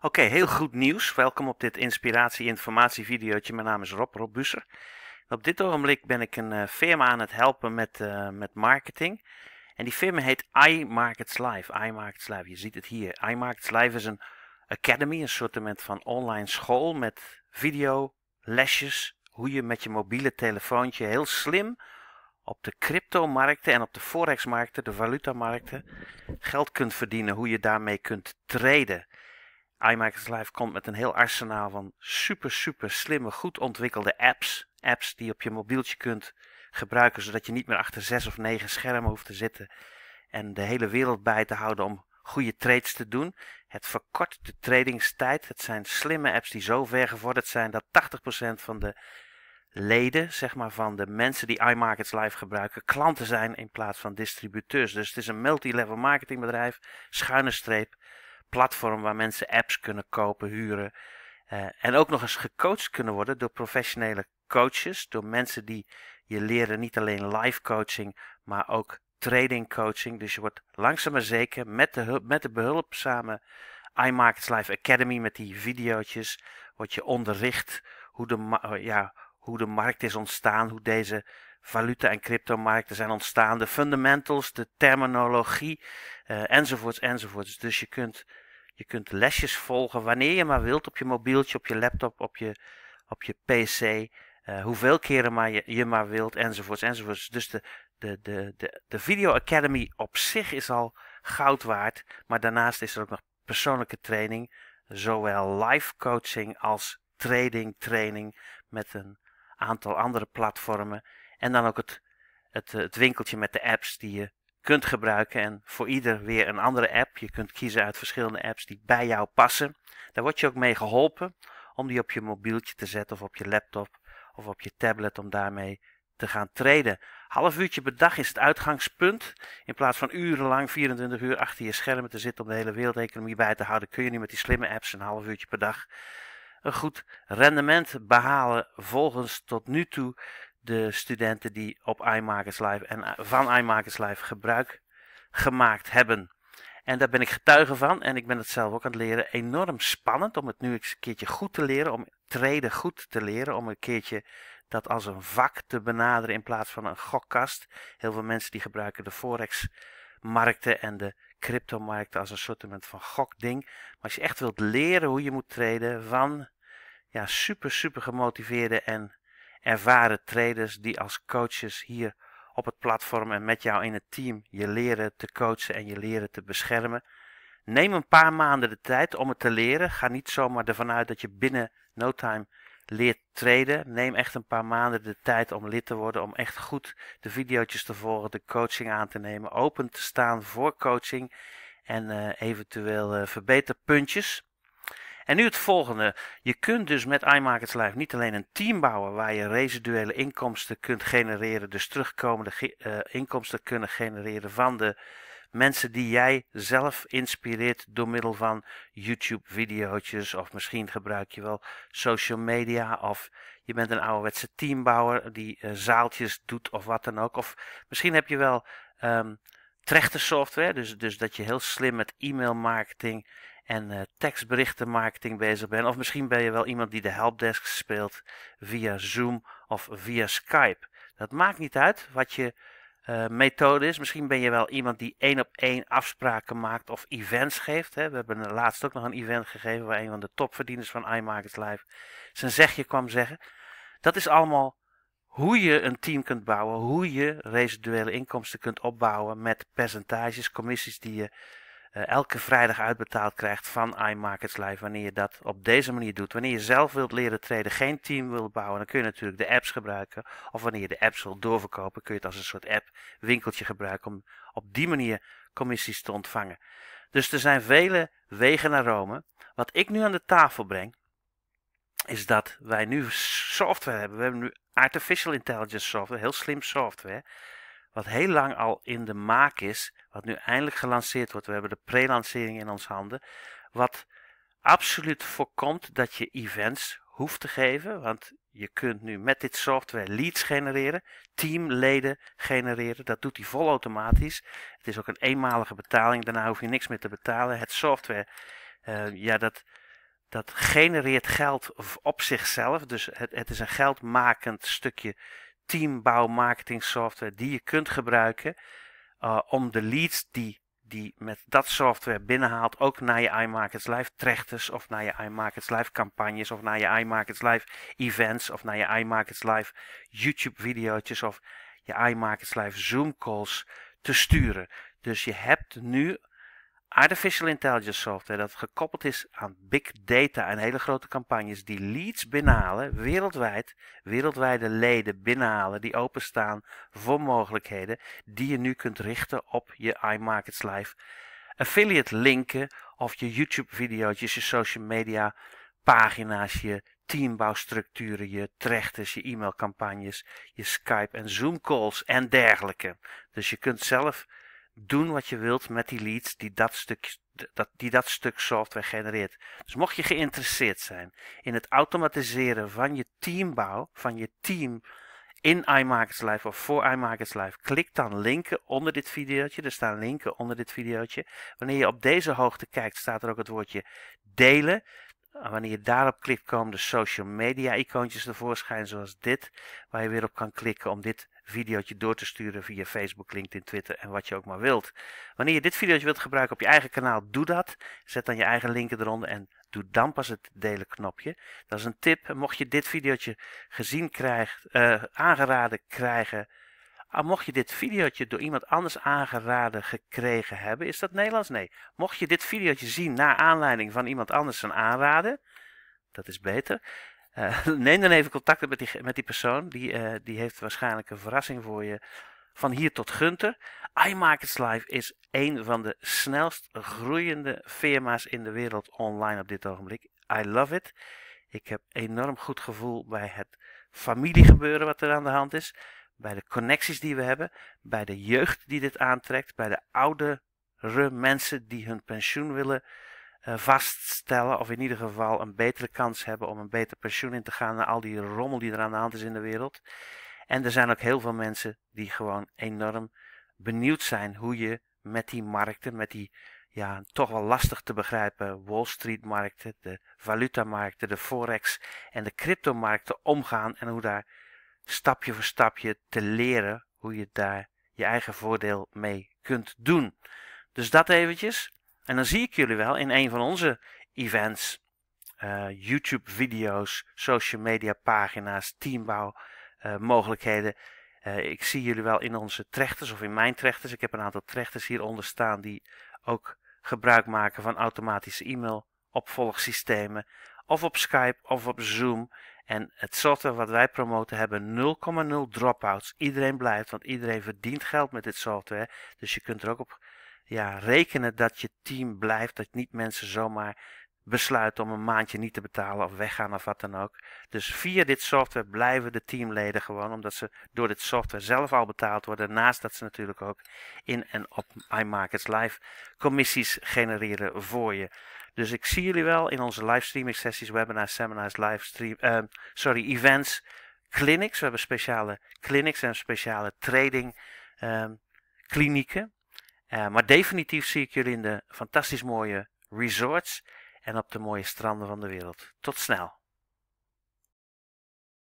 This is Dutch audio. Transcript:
Oké, heel goed nieuws. Welkom op dit inspiratie informatie Mijn naam is Rob, Rob Busser. Op dit ogenblik ben ik een eh, firma aan het helpen met, eh, met marketing. En die firma heet iMarkets Live. iMarkets Live, je ziet het hier. iMarkets Live is een academy, een soort van online school met video, lesjes, hoe je met je mobiele telefoontje heel slim op de cryptomarkten en op de forexmarkten, de valutamarkten, geld kunt verdienen, hoe je daarmee kunt traden iMarkets Live komt met een heel arsenaal van super, super slimme, goed ontwikkelde apps. Apps die je op je mobieltje kunt gebruiken, zodat je niet meer achter zes of negen schermen hoeft te zitten en de hele wereld bij te houden om goede trades te doen. Het verkort de tradingstijd. Het zijn slimme apps die zo ver gevorderd zijn dat 80% van de leden, zeg maar van de mensen die iMarkets Live gebruiken, klanten zijn in plaats van distributeurs. Dus het is een multi-level marketingbedrijf, schuine streep platform waar mensen apps kunnen kopen, huren. Eh, en ook nog eens gecoacht kunnen worden door professionele coaches. Door mensen die je leren niet alleen live coaching, maar ook trading coaching. Dus je wordt langzaam maar zeker met de, hulp, met de behulpzame iMarkets Live Academy, met die video's, word je onderricht hoe de, ja, hoe de markt is ontstaan, hoe deze valuta- en cryptomarkten zijn ontstaan, de fundamentals, de terminologie, uh, enzovoorts, enzovoorts. Dus je kunt, je kunt lesjes volgen wanneer je maar wilt, op je mobieltje, op je laptop, op je, op je pc, eh, hoeveel keren maar je, je maar wilt, enzovoorts, enzovoorts. Dus de, de, de, de, de Video Academy op zich is al goud waard, maar daarnaast is er ook nog persoonlijke training, zowel live coaching als trading training met een aantal andere platformen en dan ook het, het, eh, het winkeltje met de apps die je kunt gebruiken. En voor ieder weer een andere app. Je kunt kiezen uit verschillende apps die bij jou passen. Daar word je ook mee geholpen om die op je mobieltje te zetten of op je laptop of op je tablet om daarmee te gaan treden. Half uurtje per dag is het uitgangspunt. In plaats van urenlang 24 uur achter je schermen te zitten om de hele wereldeconomie bij te houden, kun je nu met die slimme apps een half uurtje per dag een goed rendement behalen volgens tot nu toe de studenten die op iMarkets Live en eh, van iMarkets Live gebruik gemaakt hebben. En daar ben ik getuige van en ik ben het zelf ook aan het leren. Enorm spannend om het nu eens een keertje goed te leren, om treden goed te leren, om een keertje dat als een vak te benaderen in plaats van een gokkast. Heel veel mensen die gebruiken de forexmarkten en de markten als een soort van gokding. Maar als je echt wilt leren hoe je moet treden van ja, super, super gemotiveerde en ervaren traders die als coaches hier op het platform en met jou in het team je leren te coachen en je leren te beschermen. Neem een paar maanden de tijd om het te leren. Ga niet zomaar ervan uit dat je binnen no time leert traden. Neem echt een paar maanden de tijd om lid te worden, om echt goed de video's te volgen, de coaching aan te nemen, open te staan voor coaching en eh, eventueel uh, verbeterpuntjes. En nu het volgende. Je kunt dus met iMarkets Live niet alleen een team bouwen waar je residuele inkomsten kunt genereren, dus terugkomende eh, inkomsten kunnen genereren van de mensen die jij zelf inspireert door middel van YouTube-video's of misschien gebruik je wel social media of je bent een ouderwetse teambouwer die eh, zaaltjes doet of wat dan ook. Of misschien heb je wel um, software, dus, dus dat je heel slim met e-mail marketing en uh, tekstberichtenmarketing bezig bent. Of misschien ben je wel iemand die de helpdesk speelt via Zoom of via Skype. Dat maakt niet uit wat je eh, methode is. Misschien ben je wel iemand die één op één afspraken maakt of events geeft. Hè. We hebben laatst ook nog een event gegeven waar een van de topverdieners van iMarkets Live zijn zegje kwam zeggen. Dat is allemaal hoe je een team kunt bouwen, hoe je residuele inkomsten kunt opbouwen met percentages, commissies die je eh, elke vrijdag uitbetaald krijgt van iMarkets Live. Wanneer je dat op deze manier doet. Wanneer je zelf wilt leren traden, geen team wilt bouwen, dan kun je natuurlijk de apps gebruiken. Of wanneer je de apps wilt doorverkopen, kun je het als een soort app winkeltje gebruiken om op die manier commissies te ontvangen. Dus er zijn vele wegen naar Rome. Wat ik nu aan de tafel breng, is dat wij nu software hebben. We hebben nu artificial intelligence software, heel slim software wat heel lang al in de maak is, wat nu eindelijk gelanceerd wordt. We hebben de pre-lancering in onze handen, wat absoluut voorkomt dat je events hoeft te geven, want je kunt nu met dit software leads genereren, teamleden genereren. Dat doet hij volautomatisch. Het is ook een eenmalige betaling, daarna hoef je niks meer te betalen. Het software, eh, ja, dat, dat genereert geld op zichzelf. Dus het, het is een geldmakend stukje teambouw marketing software die je kunt gebruiken eh, om de leads die die met dat software binnenhaalt ook naar je iMarkets Live trechters of naar je iMarkets Live campagnes of naar je iMarkets Live events of naar je iMarkets Live YouTube video's of je iMarkets Live Zoom calls te sturen. Dus je hebt nu artificial intelligence software dat gekoppeld is aan big data en hele grote campagnes die leads binnenhalen wereldwijd, wereldwijde leden binnenhalen die openstaan voor mogelijkheden die je nu kunt richten op je iMarkets Live affiliate linken of je YouTube video's, je social media pagina's, je teambouwstructuren, je trechters, je e-mailcampagnes, je Skype en Zoom calls en dergelijke. Dus je kunt zelf doen wat je wilt met die leads die dat stuk, dat, die dat stuk software genereert. Dus mocht je geïnteresseerd zijn in het automatiseren van je teambouw, van je team in iMarkets Live of voor iMarkets Live, klik dan linken onder dit videootje. Er staan linken onder dit videootje. Wanneer je op deze hoogte kijkt, staat er ook het woordje delen. Wanneer je daarop klikt, komen de social media icoontjes tevoorschijn, zoals dit, waar je weer op kan klikken om dit videootje door te sturen via Facebook, LinkedIn, Twitter en wat je ook maar wilt. Wanneer je dit videootje wilt gebruiken op je eigen kanaal, doe dat. Zet dan je eigen linken eronder en doe dan pas het delen knopje. Dat is een tip. Mocht je dit videootje gezien krijgen, eh, aangeraden krijgen, ah, mocht je dit videootje door iemand anders aangeraden gekregen hebben, is dat Nederlands? Nee. Mocht je dit videootje zien naar aanleiding van iemand anders een aanraden, dat is beter eh, neem dan even contact met die, met die persoon. Die, eh, die heeft waarschijnlijk een verrassing voor je. Van hier tot Gunter. iMarkets Live is een van de snelst groeiende firma's in de wereld online op dit ogenblik. I love it. Ik heb enorm goed gevoel bij het familiegebeuren wat er aan de hand is. Bij de connecties die we hebben. Bij de jeugd die dit aantrekt. Bij de oudere mensen die hun pensioen willen eh, vaststellen, of in ieder geval een betere kans hebben om een beter pensioen in te gaan na al die rommel die er aan de hand is in de wereld. En er zijn ook heel veel mensen die gewoon enorm benieuwd zijn hoe je met die markten, met die ja, toch wel lastig te begrijpen Wall Street markten, de valutamarkten, de forex en de cryptomarkten omgaan en hoe daar stapje voor stapje te leren hoe je daar je eigen voordeel mee kunt doen. Dus dat eventjes. En dan zie ik jullie wel in een van onze events, eh, YouTube video's, social media pagina's, teambouw eh, mogelijkheden. Eh, ik zie jullie wel in onze trechters of in mijn trechters. Ik heb een aantal trechters hieronder staan die ook gebruik maken van automatische e-mail opvolgsystemen. Of op Skype of op Zoom. En het software wat wij promoten hebben 0,0 dropouts. Iedereen blijft, want iedereen verdient geld met dit software. Dus je kunt er ook op ja, rekenen dat je team blijft. Dat niet mensen zomaar besluiten om een maandje niet te betalen of weggaan of wat dan ook. Dus via dit software blijven de teamleden gewoon, omdat ze door dit software zelf al betaald worden. Naast dat ze natuurlijk ook in en op iMarkets Live commissies genereren voor je. Dus ik zie jullie wel in onze livestreaming sessies, webinars, seminars, livestream, uh, ehm, sorry, events, clinics. We hebben speciale clinics en speciale trading um, ehm, klinieken eh, maar definitief zie ik jullie in de fantastisch mooie resorts en op de mooie stranden van de wereld. Tot snel!